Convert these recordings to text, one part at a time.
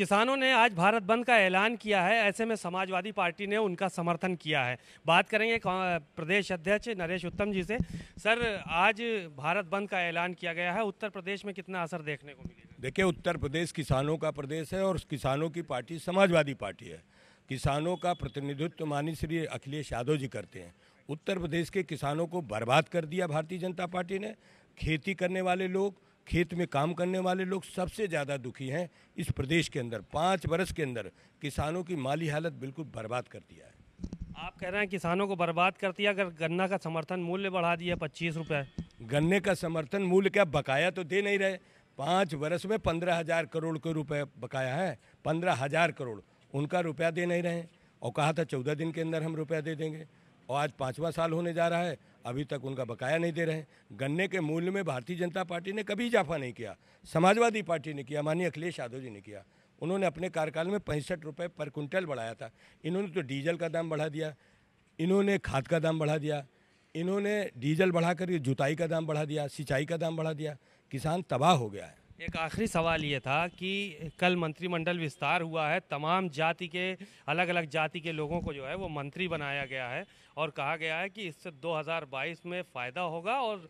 किसानों ने आज भारत बंद का ऐलान किया है ऐसे में समाजवादी पार्टी ने उनका समर्थन किया है बात करेंगे प्रदेश अध्यक्ष नरेश उत्तम जी से सर आज भारत बंद का ऐलान किया गया है उत्तर प्रदेश में कितना असर देखने को मिलेगा देखिए उत्तर प्रदेश किसानों का प्रदेश है और किसानों की पार्टी समाजवादी पार्टी है किसानों का प्रतिनिधित्व मानी श्री अखिलेश यादव जी करते हैं उत्तर प्रदेश के किसानों को बर्बाद कर दिया भारतीय जनता पार्टी ने खेती करने वाले लोग खेत में काम करने वाले लोग सबसे ज़्यादा दुखी हैं इस प्रदेश के अंदर पाँच बरस के अंदर किसानों की माली हालत बिल्कुल बर्बाद कर दिया है आप कह रहे हैं किसानों को बर्बाद कर दिया अगर गन्ना का समर्थन मूल्य बढ़ा दिया पच्चीस रुपये गन्ने का समर्थन मूल्य क्या बकाया तो दे नहीं रहे पाँच वर्ष में पंद्रह हज़ार करोड़ के रुपए बकाया है पंद्रह हज़ार करोड़ उनका रुपया दे नहीं रहे और कहा था चौदह दिन के अंदर हम रुपया दे देंगे और आज पाँचवा साल होने जा रहा है अभी तक उनका बकाया नहीं दे रहे हैं गन्ने के मूल्य में भारतीय जनता पार्टी ने कभी इजाफा नहीं किया समाजवादी पार्टी ने किया माननीय अखिलेश यादव जी ने किया उन्होंने अपने कार्यकाल में पैंसठ रुपये पर कुंटल बढ़ाया था इन्होंने तो डीजल का दाम बढ़ा दिया इन्होंने खाद का दाम बढ़ा दिया इन्होंने डीजल बढ़ा कर जुताई का दाम बढ़ा दिया सिंचाई का दाम बढ़ा दिया किसान तबाह हो गया है एक आखिरी सवाल ये था कि कल मंत्रिमंडल विस्तार हुआ है तमाम जाति के अलग अलग जाति के लोगों को जो है वो मंत्री बनाया गया है और कहा गया है कि इससे 2022 में फ़ायदा होगा और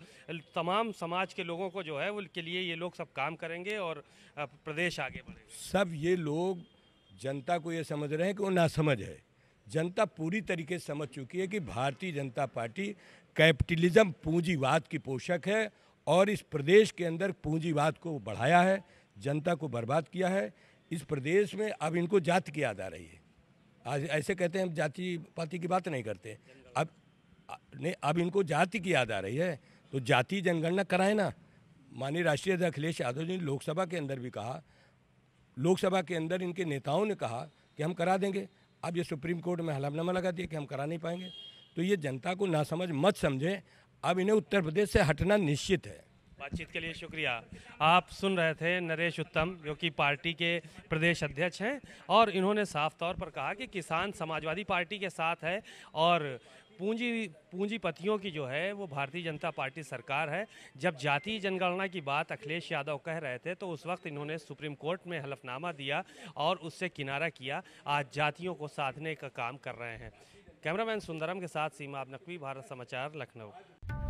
तमाम समाज के लोगों को जो है उनके लिए ये लोग सब काम करेंगे और प्रदेश आगे बढ़ेगा सब ये लोग जनता को ये समझ रहे हैं कि वो नासमझ है जनता पूरी तरीके से समझ चुकी है कि भारतीय जनता पार्टी कैपिटलिज्म पूंजीवाद की पोषक है और इस प्रदेश के अंदर पूंजीवाद को बढ़ाया है जनता को बर्बाद किया है इस प्रदेश में अब इनको जाति की याद आ रही है आज ऐसे कहते हैं हम जाति पाति की बात नहीं करते अब ने अब इनको जाति की याद आ रही है तो जाति जनगणना कराए ना माननीय राष्ट्रीय अध्यक्ष अखिलेश यादव जी ने लोकसभा के अंदर भी कहा लोकसभा के अंदर इनके नेताओं ने कहा कि हम करा देंगे अब ये सुप्रीम कोर्ट में हलफनामा लगा दिया कि हम करा नहीं पाएंगे तो ये जनता को ना समझ मत समझें अब इन्हें उत्तर प्रदेश से हटना निश्चित है बातचीत के लिए शुक्रिया आप सुन रहे थे नरेश उत्तम जो कि पार्टी के प्रदेश अध्यक्ष हैं और इन्होंने साफ तौर पर कहा कि किसान समाजवादी पार्टी के साथ है और पूंजी पूंजीपतियों की जो है वो भारतीय जनता पार्टी सरकार है जब जातीय जनगणना की बात अखिलेश यादव कह रहे थे तो उस वक्त इन्होंने सुप्रीम कोर्ट में हलफनामा दिया और उससे किनारा किया आज जातियों को साधने का काम कर रहे हैं कैमरामैन सुंदरम के साथ सीमा अब नकवी भारत समाचार लखनऊ